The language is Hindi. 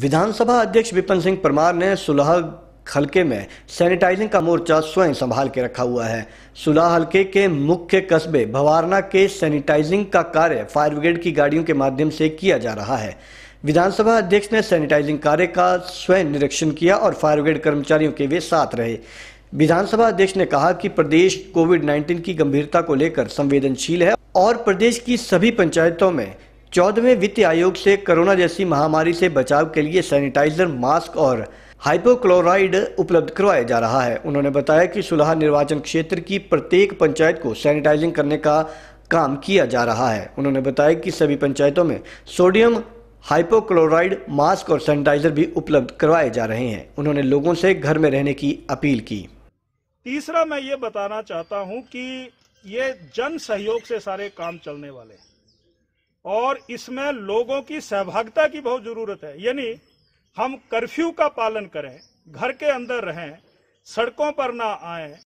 विधानसभा अध्यक्ष विपिन सिंह परमार ने सुलह हल्के में सैनिटाइजिंग का मोर्चा स्वयं संभाल के रखा हुआ है सुलह हल्के के मुख्य कस्बे भवारना के सैनिटाइजिंग का कार्य फायर ब्रिगेड की गाड़ियों के माध्यम से किया जा रहा है विधानसभा अध्यक्ष ने सैनिटाइजिंग कार्य का स्वयं निरीक्षण किया और फायर ब्रिगेड कर्मचारियों के वे साथ रहे विधानसभा अध्यक्ष ने कहा कि प्रदेश कोविड 19 की गंभीरता को लेकर संवेदनशील है और प्रदेश की सभी पंचायतों में चौदहवें वित्त आयोग से कोरोना जैसी महामारी से बचाव के लिए सैनिटाइजर मास्क और हाइपोक्लोराइड उपलब्ध करवाया जा रहा है उन्होंने बताया कि सुलह निर्वाचन क्षेत्र की प्रत्येक पंचायत को सैनिटाइजिंग करने का काम किया जा रहा है उन्होंने बताया कि सभी पंचायतों में सोडियम हाइपोक्लोराइड मास्क और सैनिटाइजर भी उपलब्ध करवाए जा रहे हैं उन्होंने लोगों से घर में रहने की अपील की तीसरा मैं ये बताना चाहता हूँ कि ये जन सहयोग से सारे काम चलने वाले हैं और इसमें लोगों की सहभागिता की बहुत जरूरत है यानी हम कर्फ्यू का पालन करें घर के अंदर रहें सड़कों पर ना आए